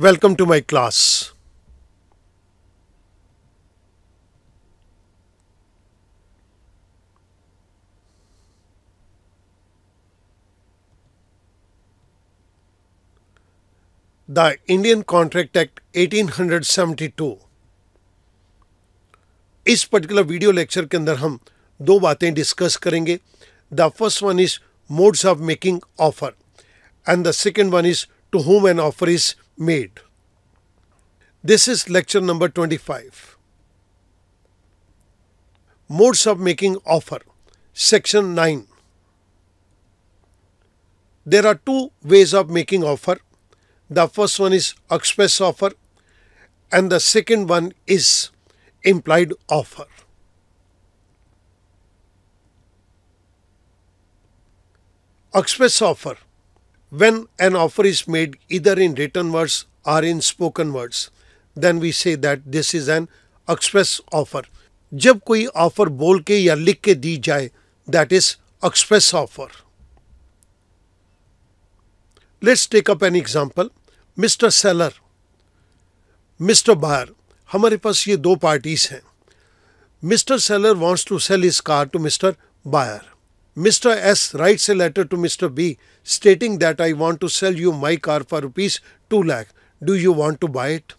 Welcome to my class the Indian Contract Act eighteen hundred seventy two this particular video lecture के अंदर हम दो बातें discuss करेंगे the first one is modes of making offer and the second one is to whom an offer is made. This is lecture number 25. Modes of making offer, section 9. There are two ways of making offer. The first one is express offer and the second one is implied offer. Express offer when an offer is made either in written words or in spoken words, then we say that this is an express offer. जब कोई offer बोल के या लिख के दी जाए, that is express offer. Let's take up an example. Mr. Seller, Mr. Buyer, हमारे पास ये दो parties हैं. Mr. Seller wants to sell his car to Mr. Buyer. Mr. S writes a letter to Mr. B stating that I want to sell you my car for rupees 2 lakh. Do you want to buy it?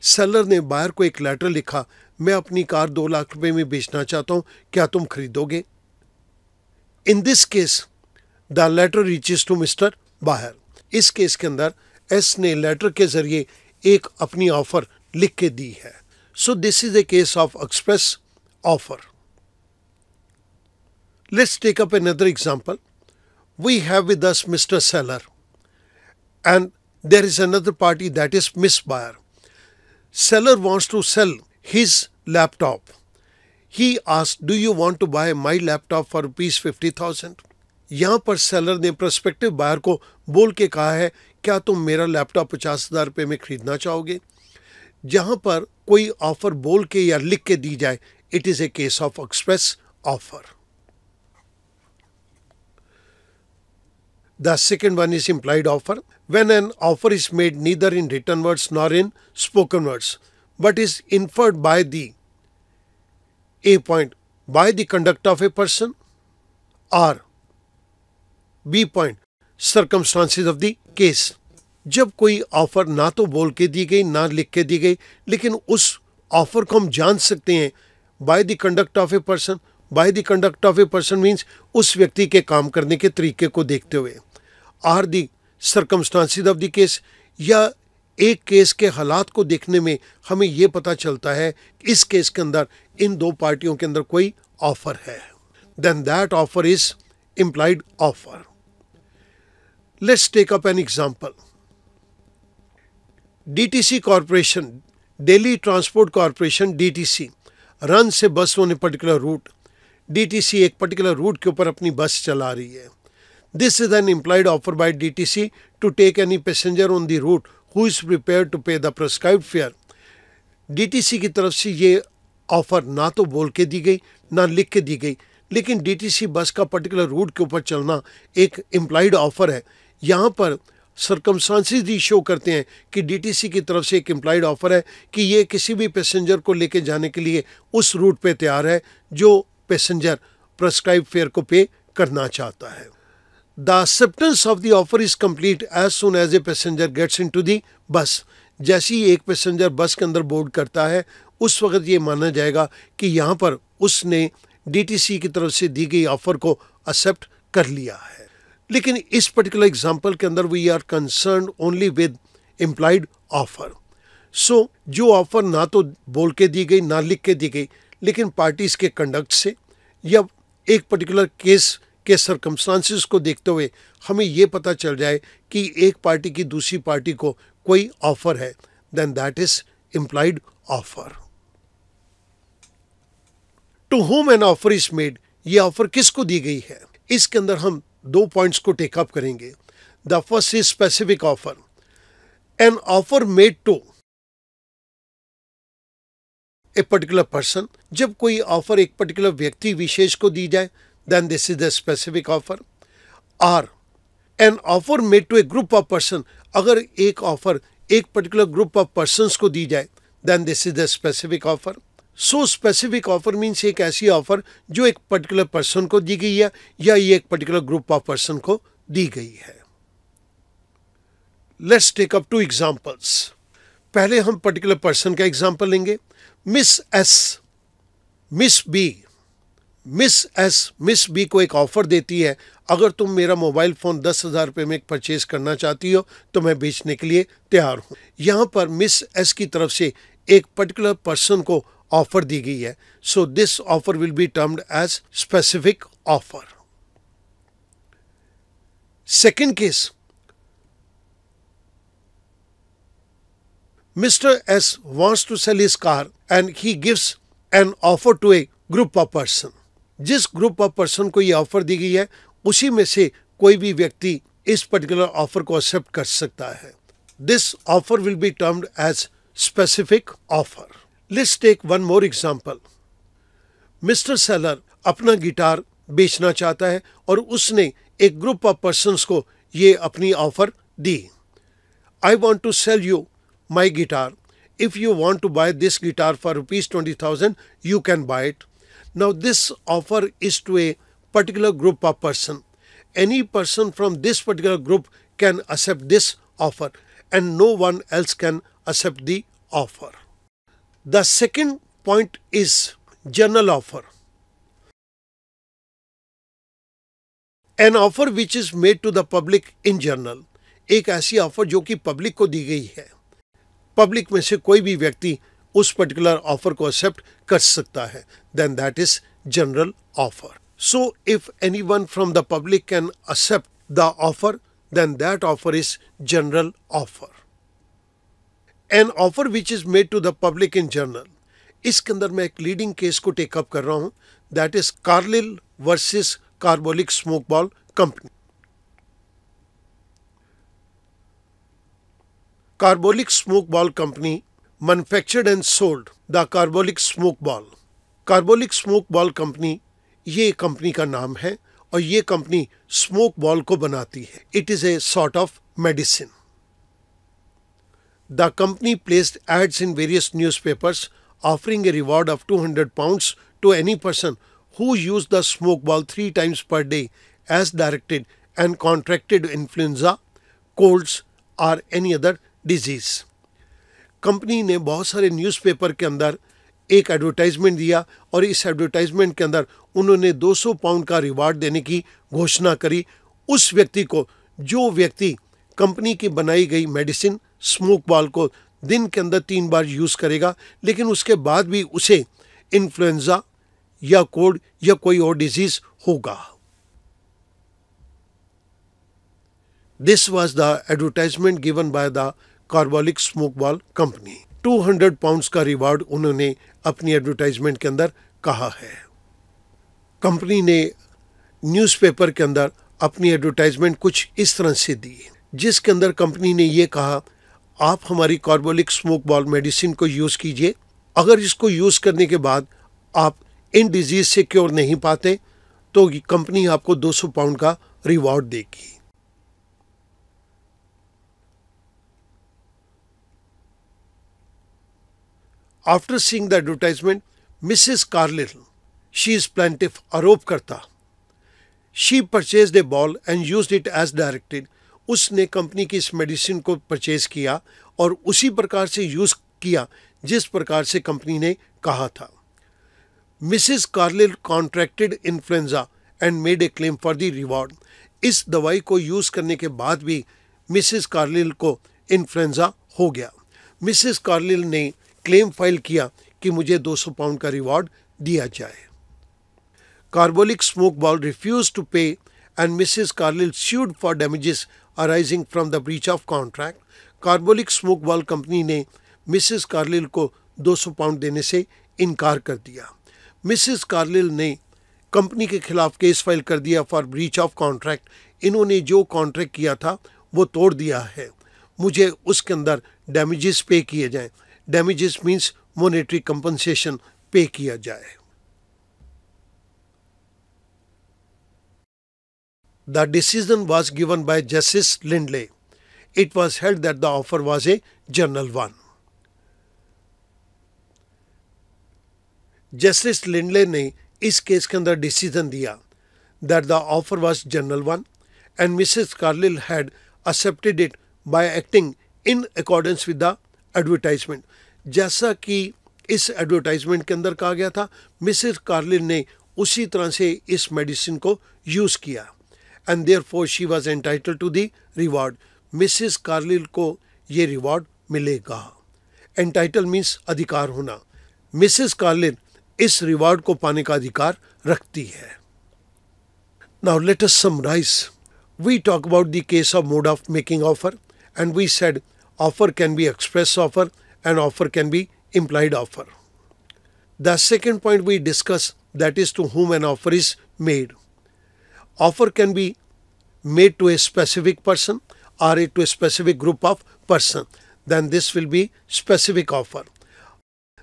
Seller ने buyer को एक letter लिखा मैं अपनी car दो लाख रुपए में बेचना चाहता हूँ क्या तुम खरीदोगे in this case the letter reaches to mister बाहर इस केस के अंदर एस ने लेटर के जरिए एक अपनी ऑफर लिख के दी है so this is a case of express offer Let's take up another example. We have with us Mr. Seller and there is another party that is Miss Buyer. Seller wants to sell his laptop. He asked, do you want to buy my laptop for rupees 50,000? Thousand यहाँ पर seller ने prospective buyer को बोल के कहा है क्या तुम मेरा लैपटॉप पचास हज़ार रुपये में ख़रीदना चाहोगे जहाँ पर कोई ऑफ़र बोल के या लिख के दी जाए it is a case of express offer The second one is implied offer, when an offer is made neither in written words nor in spoken words, but is inferred by the A point, by the conduct of a person, or B point, circumstances of the case. जब कोई offer ना तो बोल के दी गई ना लिख के दी गई लेकिन उस ऑफर को हम जान सकते हैं by the conduct of a person by the conduct of a person means उस व्यक्ति के काम करने के तरीके को देखते हुए or the circumstances of the case या एक केस के हालात को देखने में हमें यह पता चलता है कि इस केस के अंदर इन दो पार्टियों के अंदर कोई ऑफर है then that offer is implied offer let's take up an example DTC corporation Delhi transport corporation DTC runs bus on particular route DTC एक पर्टिकुलर रूट के ऊपर अपनी बस चला रही है This is an implied offer by DTC to take any passenger on the route who is prepared to pay the prescribed fare. DTC की तरफ से ये ऑफ़र ना तो बोल के दी गई ना लिख के दी गई लेकिन सी बस का पर्टिकुलर रूट के ऊपर चलना एक इम्प्लाइड ऑफ़र है यहाँ पर सरकमस्टांसिस भी शो करते हैं कि सी की तरफ से एक इम्प्लाइड ऑफ़र है कि ये किसी भी पैसेंजर को लेके जाने के लिए उस रूट पे तैयार है जो पैसेंजर प्रस्क्राइब फेयर को पे करना चाहता है acceptance of the offer is is as soon as a passenger gets in to the bus जैसे ही एक पैसेंजर बस के अंदर बोर्ड करता है उस वक्त ये माना जाएगा कि यहाँ पर उसने सी की तरफ से दी गई ऑफर को एक्सेप्ट कर लिया है लेकिन इस पर्टिकुलर एग्जाम्पल के अंदर we are concern only with implied offer so जो ऑफर ना तो बोल के दी गई ना लिख के दी गई लेकिन पार्टीज के कंडक्ट से या एक पर्टिकुलर केस के सरकमस्टांसिस को देखते हुए हमें ये पता चल जाए कि एक पार्टी की दूसरी पार्टी को कोई ऑफर है then that is implied offer to whom an offer is made ये ऑफर किसको दी गई है इसके अंदर हम दो पॉइंट्स को टेकअप करेंगे the first is specific offer an offer made to a particular person जब कोई ऑफर एक पर्टिकुलर व्यक्ति विशेष को दी जाए then this is the specific offer or an offer made to a group of person अगर एक offer एक particular group of persons को दी जाए then this is the specific offer so specific offer means एक ऐसी ऑफर जो एक particular person को दी गई है या ये एक पर्टिकुलर ग्रुप ऑफ पर्सन को दी गई है let's take up two examples पहले हम पर्टिकुलर पर्सन का एग्जांपल लेंगे miss S miss B miss S miss B को एक ऑफ़र देती है अगर तुम मेरा मोबाइल फ़ोन दस हज़ार रुपये में परचेज़ करना चाहती हो तो मैं बेचने के लिए तैयार हूँ यहाँ पर मिस एस की तरफ से एक पर्टिकुलर पर्सन को ऑफ़र दी गई है so this offer will be termed as specific offer second case mister S wants to sell his car and he gives an offer to a group of person जिस group of person को ये offer दी गई है उसी में से कोई भी व्यक्ति इस पर्टिकुलर ऑफर को एक्सेप्ट कर सकता है this offer will be termed as specific offer लिस्ट take one more example mister seller अपना गिटार बेचना चाहता है और उसने एक ग्रुप ऑफ पर्सन को ये अपनी ऑफर दी I want to sell you my guitar if you want to buy this guitar for rupees twenty thousand you can buy it Now this offer is to a particular group of person. Any person from this particular group can accept this offer and no one else can accept the offer. The second point is general offer. An offer which is made to the public in general. एक ऐसी offer जो कि public को दी गई है public में से कोई भी व्यक्ति उस पर्टिकुलर ऑफर को एक्सेप्ट कर सकता है then that is general offer so if any one from the public can accept the offer then that offer is general offer an offer which is made to the public in general इसके अंदर मैं एक leading case को take up कर रहा हूं that is Carlill versus carbolic smoke ball Company Carbolic smoke ball Company manufactured and sold the carbolic smoke ball. Carbolic smoke ball company. ये company का नाम है और ये कंपनी स्मोक बॉल को बनाती है it is a sort of medicine the company placed ads offering a reward of 200 pounds to any person who used the smoke ball three times per day as directed and contracted influenza, colds, or any other disease. Company ने बहुत सारे newspaper के अंदर एक advertisement दिया और इस advertisement के अंदर उन्होंने 200 पाउंड का रिवार्ड देने की घोषणा करी उस व्यक्ति को जो व्यक्ति कंपनी की बनाई गई मेडिसिन स्मोक बॉल को दिन के अंदर तीन बार यूज़ करेगा लेकिन उसके बाद भी उसे इन्फ्लुएंज़ा या कोल्ड या कोई और डिजीज़ होगा this was the advertisement given by the carbolic smoke ball company 200 pounds का रिवार्ड उन्होंने अपनी एडवर्टाइजमेंट के अंदर कहा है कंपनी ने न्यूज़पेपर के अंदर अपनी एडवर्टाइजमेंट कुछ इस तरह से दी जिसके अंदर कंपनी ने ये कहा आप हमारी कार्बोलिक स्मोक बॉल मेडिसिन को यूज़ कीजिए अगर इसको यूज़ करने के बाद आप इन डिजीज़ से क्योर नहीं पाते तो कंपनी आपको 200 पाउंड का रिवॉर्ड देगी after seeing the advertisement Mrs Carlill she is plaintiff आरोप करता she purchase the ball and use it as directed उसने कंपनी की इस मेडिसिन को परचेज किया और उसी प्रकार से यूज किया जिस प्रकार से कंपनी ने कहा था Mrs Carlill contracted influenza and made a claim for the reward इस दवाई को यूज़ करने के बाद भी मिसिज कार्लिल को इन्फ्लुएंजा हो गया मिसिस कार्लिल ने क्लेम फाइल किया कि मुझे 200 पाउंड का रिवॉर्ड दिया जाए carbolic smoke ball refuse to pay and Mrs Carlill sued for damages arising from the breach of contract carbolic smoke ball company ने मिसिज कार्लिल को 200 पाउंड देने से इनकार कर दिया मिसिज कार्लिल ने कंपनी के खिलाफ केस फाइल कर दिया फॉर ब्रीच ऑफ कॉन्ट्रैक्ट इन्होंने जो कॉन्ट्रैक्ट किया था वो तोड़ दिया है मुझे उसके अंदर डैमेजेस पे किए जाएं damages means monetary compensation pay किया जाए the decision was given by justice Lindley it was held that the offer was a general one justice Lindley ने इस केस के अंदर डिसीजन दिया that the offer was general one and Mrs Carlill had accepted it by acting in accordance with the advertisement जैसा कि इस advertisement के अंदर कहा गया था मिसिस कार्लिन ने उसी तरह से इस मेडिसिन को यूज़ किया and therefore she was entitle to the reward Mrs Carlill को ये रिवॉर्ड मिलेगा एंटाइटल मीन्स अधिकार होना मिसिस कार्लिन इस रिवॉर्ड को पाने का अधिकार रखती है now let us summarise we talk about the case of mode of making offer and we said Offer can be express offer and offer can be implied offer. The second point we discuss that is to whom an offer is made. Offer can be made to a specific person or to a specific group of person. Then this will be specific offer.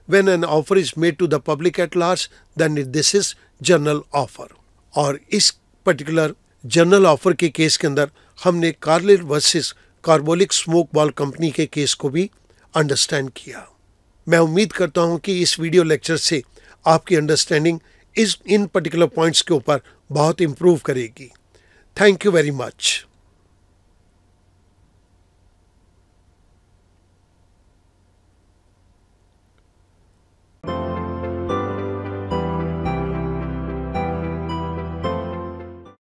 When an offer is made to the public at large, then this is general offer. Or is particular general offer के case के अंदर हमने Carlill versus carbolic smoke ball company के case को भी understand किया मैं उम्मीद करता हूं कि इस वीडियो लेक्चर से आपकी अंडरस्टैंडिंग इस इन पर्टिकुलर पॉइंट्स के ऊपर बहुत इम्प्रूव करेगी थैंक यू वेरी मच